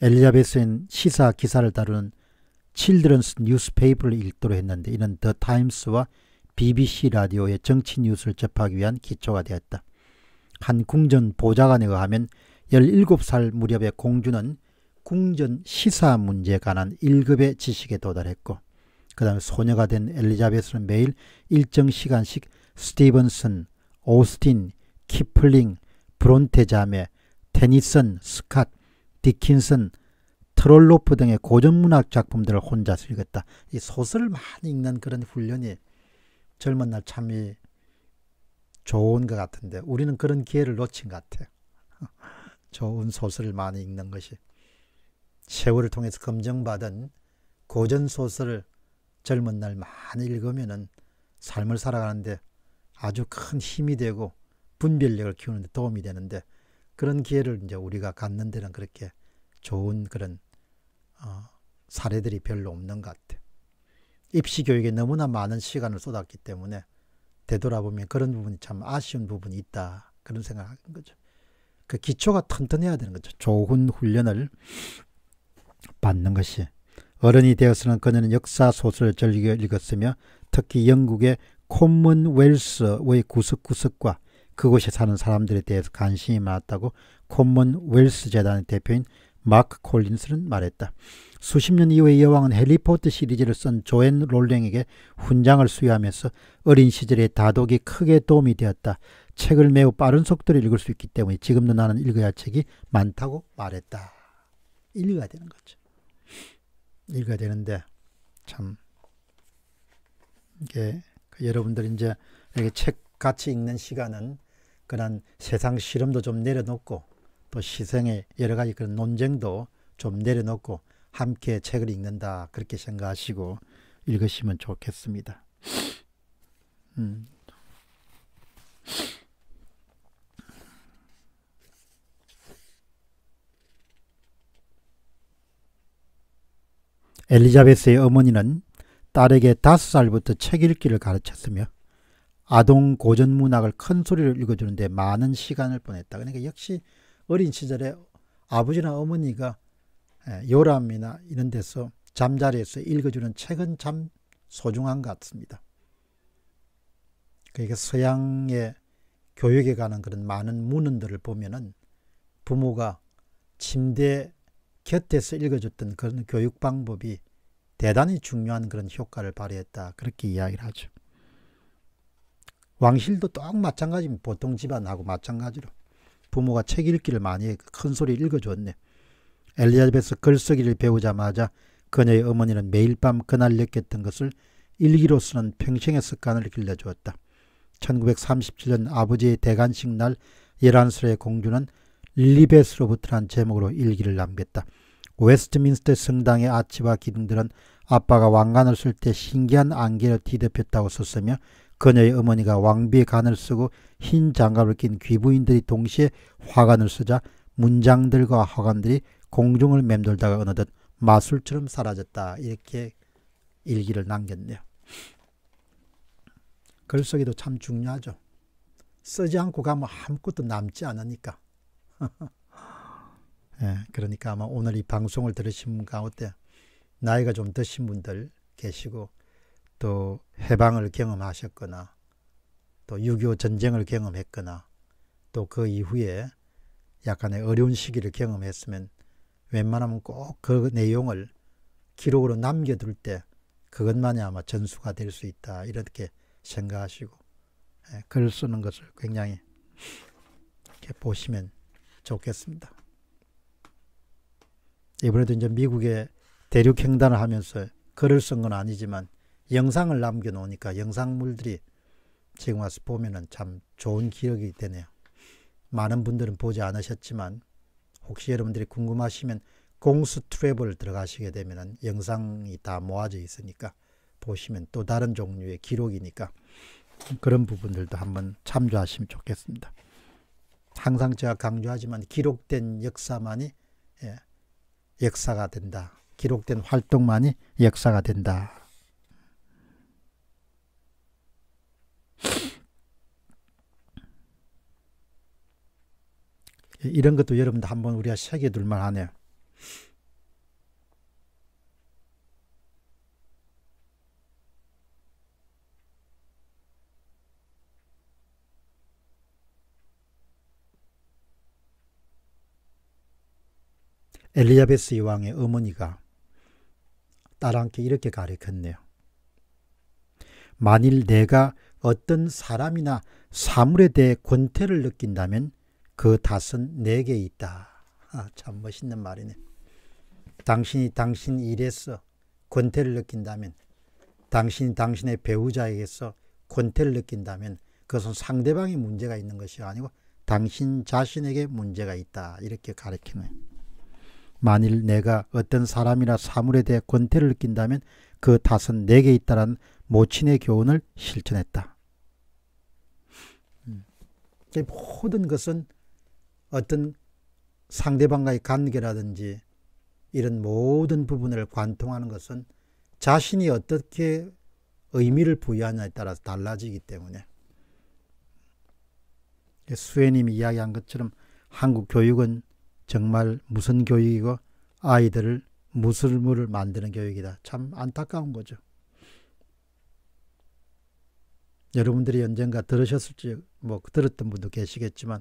엘리자베스는 시사 기사를 다루는 칠드런스 뉴스페이퍼를 읽도록 했는데 이는 더 타임스와 BBC 라디오의 정치 뉴스를 접하기 위한 기초가 되었다. 한 궁전 보좌관에 의하면 17살 무렵의 공주는 궁전 시사 문제에 관한 1급의 지식에 도달했고 그 다음에 소녀가 된 엘리자베스는 매일 일정 시간씩 스티븐슨, 오스틴, 키플링, 브론테 자매, 테니슨, 스캇, 디킨슨, 트롤로프 등의 고전문학 작품들을 혼자서 읽었다. 이 소설을 많이 읽는 그런 훈련이 젊은 날 참 좋은 것 같은데 우리는 그런 기회를 놓친 것 같아요. 좋은 소설을 많이 읽는 것이 세월을 통해서 검증받은 고전 소설을 젊은 날 많이 읽으면은 삶을 살아가는데 아주 큰 힘이 되고 분별력을 키우는데 도움이 되는데 그런 기회를 이제 우리가 갖는 데는 그렇게 좋은 그런 어, 사례들이 별로 없는 것같아 입시 교육에 너무나 많은 시간을 쏟았기 때문에 되돌아보면 그런 부분이 참 아쉬운 부분이 있다 그런 생각을 하는 거죠. 그 기초가 튼튼해야 되는 거죠. 좋은 훈련을 받는 것이 어른이 되어서는 그녀는 역사 소설을 즐겨 읽었으며 특히 영국의 콤먼웰스의 구석구석과 그곳에 사는 사람들에 대해서 관심이 많았다고 콤먼웰스 재단의 대표인 마크 콜린스는 말했다. 수십 년 이후에 여왕은 해리포터 시리즈를 쓴 조앤 롤링에게 훈장을 수여하면서 어린 시절의 다독이 크게 도움이 되었다. 책을 매우 빠른 속도로 읽을 수 있기 때문에 지금도 나는 읽어야 할 책이 많다고 말했다. 읽어야 되는 거죠. 읽어야 되는데 참 이게 그 여러분들 이제 이렇게 책 같이 읽는 시간은 그런 세상 실험도 좀 내려놓고 또 시생의 여러 가지 그런 논쟁도 좀 내려놓고 함께 책을 읽는다 그렇게 생각하시고 읽으시면 좋겠습니다. 음. 엘리자베스의 어머니는 딸에게 다섯 살부터 책 읽기를 가르쳤으며 아동 고전 문학을 큰 소리를 읽어주는데 많은 시간을 보냈다. 그러니까 역시 어린 시절에 아버지나 어머니가 예, 요람이나 이런 데서 잠자리에서 읽어주는 책은 참 소중한 것 같습니다. 그러니까 서양의 교육에 관한 그런 많은 문헌들을 보면은 부모가 침대 곁에서 읽어줬던 그런 교육 방법이 대단히 중요한 그런 효과를 발휘했다. 그렇게 이야기를 하죠. 왕실도 똑 마찬가지입니다. 보통 집안하고 마찬가지로. 부모가 책 읽기를 많이 큰 소리 읽어줬네. 엘리자베스 글쓰기를 배우자마자 그녀의 어머니는 매일 밤 그날 느꼈던 것을 일기로 쓰는 평생의 습관을 길러주었다. 1937년 아버지의 대관식 날 11살의 공주는 리벳으로부터란 제목으로 일기를 남겼다. 웨스트민스터 성당의 아치와 기둥들은 아빠가 왕관을 쓸 때 신기한 안개를 뒤덮였다고 썼으며 그녀의 어머니가 왕비의 간을 쓰고 흰 장갑을 낀 귀부인들이 동시에 화관을 쓰자 문장들과 화관들이 공중을 맴돌다가 어느덧 마술처럼 사라졌다. 이렇게 일기를 남겼네요. 글 쓰기도 참 중요하죠. 쓰지 않고 가면 아무것도 남지 않으니까. 예, 그러니까 아마 오늘 이 방송을 들으신 가운데 나이가 좀 드신 분들 계시고 또 해방을 경험하셨거나 또 6.25 전쟁을 경험했거나 또 그 이후에 약간의 어려운 시기를 경험했으면 웬만하면 꼭 그 내용을 기록으로 남겨둘 때 그것만이 아마 전수가 될 수 있다 이렇게 생각하시고 예, 글 쓰는 것을 굉장히 이렇게 보시면 좋겠습니다. 이번에도 이제 미국의 대륙 횡단을 하면서 글을 쓴 건 아니지만 영상을 남겨놓으니까 영상물들이 지금 와서 보면은 참 좋은 기억이 되네요. 많은 분들은 보지 않으셨지만 혹시 여러분들이 궁금하시면 공수 트랩을 들어가시게 되면은 영상이 다 모아져 있으니까 보시면 또 다른 종류의 기록이니까 그런 부분들도 한번 참조하시면 좋겠습니다. 항상 제가 강조하지만 기록된 역사만이 예, 역사가 된다. 기록된 활동만이 역사가 된다. 이런 것도 여러분들 한번 우리가 새겨둘 만하네요. 엘리자베스 여왕의 어머니가 딸한테 이렇게 가르쳤네요. 만일 내가 어떤 사람이나 사물에 대해 권태를 느낀다면 그 탓은 내게 있다. 아, 참 멋있는 말이네. 당신이 당신 일에서 권태를 느낀다면 당신이 당신의 배우자에게서 권태를 느낀다면 그것은 상대방의 문제가 있는 것이 아니고 당신 자신에게 문제가 있다. 이렇게 가르치네요. 만일 내가 어떤 사람이나 사물에 대해 권태를 느낀다면 그 탓은 내게 있다라는 모친의 교훈을 실천했다. 음. 모든 것은 어떤 상대방과의 관계라든지 이런 모든 부분을 관통하는 것은 자신이 어떻게 의미를 부여하냐에 따라서 달라지기 때문에 수혜님이 이야기한 것처럼 한국 교육은 정말 무슨 교육이고 아이들을 무술물을 만드는 교육이다. 참 안타까운 거죠. 여러분들이 언젠가 들으셨을지 뭐 들었던 분도 계시겠지만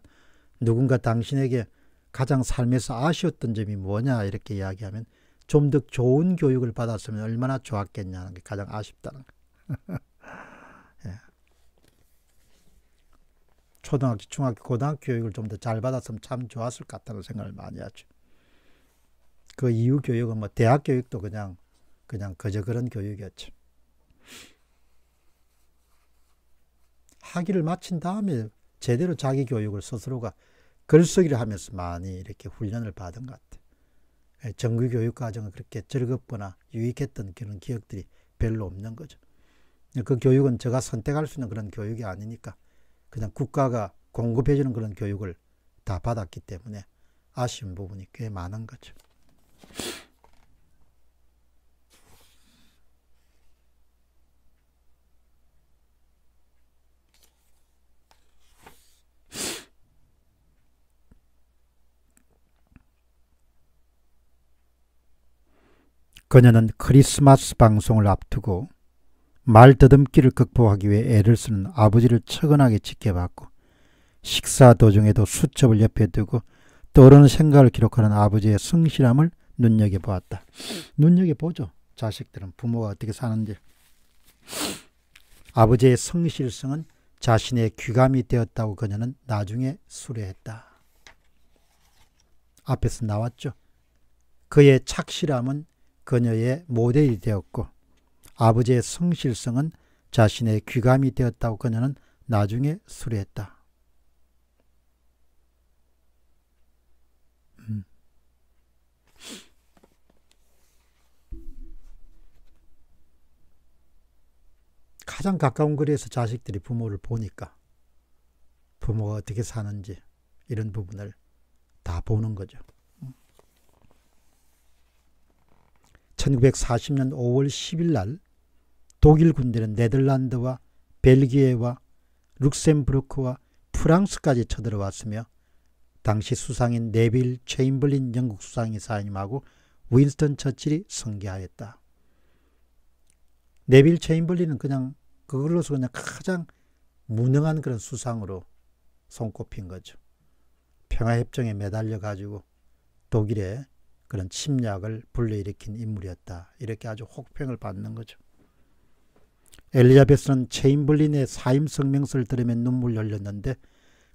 누군가 당신에게 가장 삶에서 아쉬웠던 점이 뭐냐 이렇게 이야기하면 좀 더 좋은 교육을 받았으면 얼마나 좋았겠냐는 게 가장 아쉽다는 거. 초등학교, 중학교, 고등학교 교육을 좀 더 잘 받았으면 참 좋았을 것 같다는 생각을 많이 하죠. 그 이후 교육은 뭐 대학 교육도 그냥 그냥 그저 그런 교육이었죠. 학위를 마친 다음에 제대로 자기 교육을 스스로가 글쓰기를 하면서 많이 이렇게 훈련을 받은 것 같아요. 예, 정규 교육 과정은 그렇게 즐겁거나 유익했던 그런 기억들이 별로 없는 거죠. 그 교육은 제가 선택할 수 있는 그런 교육이 아니니까 그냥 국가가 공급해주는 그런 교육을 다 받았기 때문에 아쉬운 부분이 꽤 많은 거죠. 그녀는 크리스마스 방송을 앞두고 말더듬기를 극복하기 위해 애를 쓰는 아버지를 처근하게 지켜봤고 식사 도중에도 수첩을 옆에 두고 떠오르는 생각을 기록하는 아버지의 성실함을 눈여겨보았다. 눈여겨보죠. 자식들은 부모가 어떻게 사는지. 아버지의 성실성은 자신의 귀감이 되었다고 그녀는 나중에 수레했다. 앞에서 나왔죠. 그의 착실함은 그녀의 모델이 되었고 아버지의 성실성은 자신의 귀감이 되었다고 그녀는 나중에 수리했다. 음. 가장 가까운 거리에서 자식들이 부모를 보니까 부모가 어떻게 사는지 이런 부분을 다 보는 거죠. 1940년 5월 10일 날 독일 군대는 네덜란드와 벨기에와 룩셈부르크와 프랑스까지 쳐들어왔으며 당시 수상인 네빌 체인블린 영국 수상이 사임하고 윈스턴 처칠이 승계하였다 네빌 체인블린은 그냥 그걸로서 그냥 가장 무능한 그런 수상으로 손꼽힌 거죠. 평화협정에 매달려 가지고 독일에 그런 침략을 불러일으킨 인물이었다. 이렇게 아주 혹평을 받는 거죠. 엘리자베스는 체인블린의 사임 성명서를 들으며 눈물 흘렸는데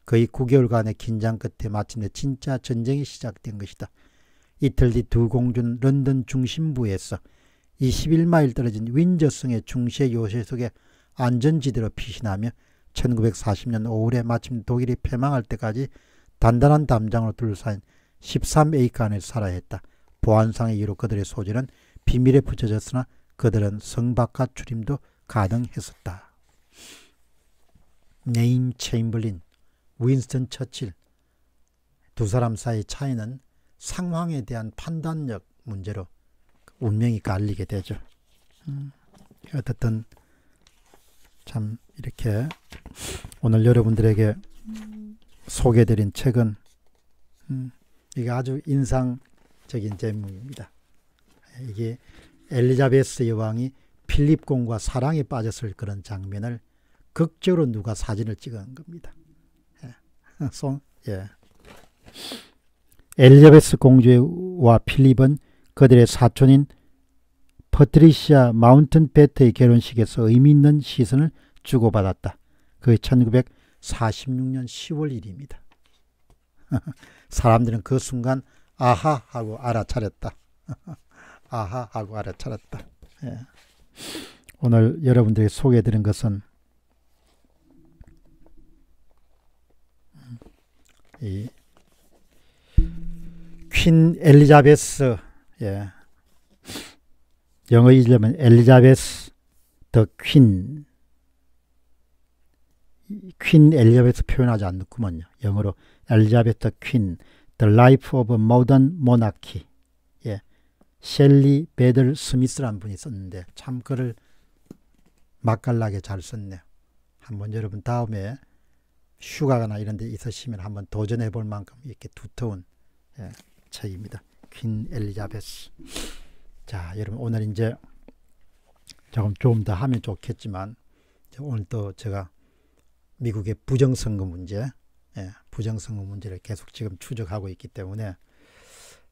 거의 9개월간의 긴장 끝에 마침내 진짜 전쟁이 시작된 것이다. 이틀 뒤 두 공주는 런던 중심부에서 21마일 떨어진 윈저성의 중시의 요새 속에 안전지대로 피신하며 1940년 5월에 마침 독일이 패망할 때까지 단단한 담장으로 둘러싸인 13A간에서 살아야 했다. 보안상의 이유로 그들의 소재는 비밀에 붙여졌으나 그들은 성박과 출임도 가능했었다. 네임 체임블린, 윈스턴 처칠 두 사람 사이 차이는 상황에 대한 판단력 문제로 운명이 갈리게 되죠. 음, 어쨌든 참 이렇게 오늘 여러분들에게 소개드린 책은 음, 이게 아주 인상적인 제목입니다. 이게 엘리자베스 여왕이 필립공과 사랑에 빠졌을 그런 장면을 극적으로 누가 사진을 찍은 겁니다. 예. 예. 엘리자베스 공주와 필립은 그들의 사촌인 퍼트리시아 마운튼 베트의 결혼식에서 의미 있는 시선을 주고받았다. 그게 1946년 10월 일입니다. 사람들은 그 순간 아하 하고 알아차렸다. 아하 하고 알아차렸다. 예. 오늘 여러분들이 소개해드린 것은 이 퀸 엘리자베스 예. 영어 이름은 엘리자베스 더 퀸. 퀸 엘리자베스 표현하지 않는구먼요. 영어로 엘리자베트 퀸, The Life of Modern Monarchy. 예. 셸리 베들 스미스라는 분이 썼는데 참 글을 맛깔나게 잘 썼네요. 한번 여러분 다음에 휴가나 이런 데 있으시면 한번 도전해 볼 만큼 이렇게 두터운 예, 책입니다. 퀸 엘리자베스. 자, 여러분 오늘 이제 조금 조금 더 하면 좋겠지만 오늘 또 제가 미국의 부정선거 문제 예, 부정선거 문제를 계속 지금 추적하고 있기 때문에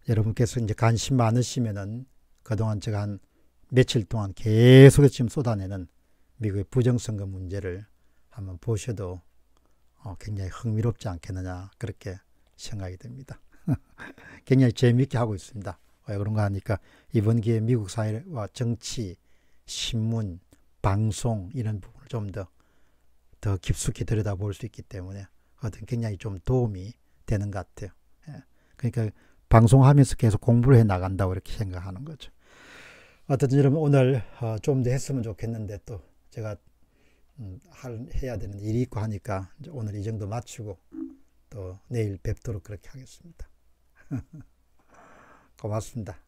여러분께서 이제 관심 많으시면은 그동안 제가 한 며칠 동안 계속 지금 쏟아내는 미국의 부정선거 문제를 한번 보셔도 어, 굉장히 흥미롭지 않겠느냐 그렇게 생각이 됩니다 굉장히 재미있게 하고 있습니다. 왜 그런가 하니까 이번 기회에 미국 사회와 정치, 신문, 방송 이런 부분을 좀 더 더 깊숙이 들여다볼 수 있기 때문에 어떤 굉장히 좀 도움이 되는 것 같아요. 예. 그러니까 방송하면서 계속 공부를 해 나간다고 이렇게 생각하는 거죠. 어쨌든 여러분 오늘 어, 좀더 했으면 좋겠는데 또 제가 음, 할, 해야 되는 일이 있고 하니까 오늘 이 정도 마치고 또 내일 뵙도록 그렇게 하겠습니다. 고맙습니다.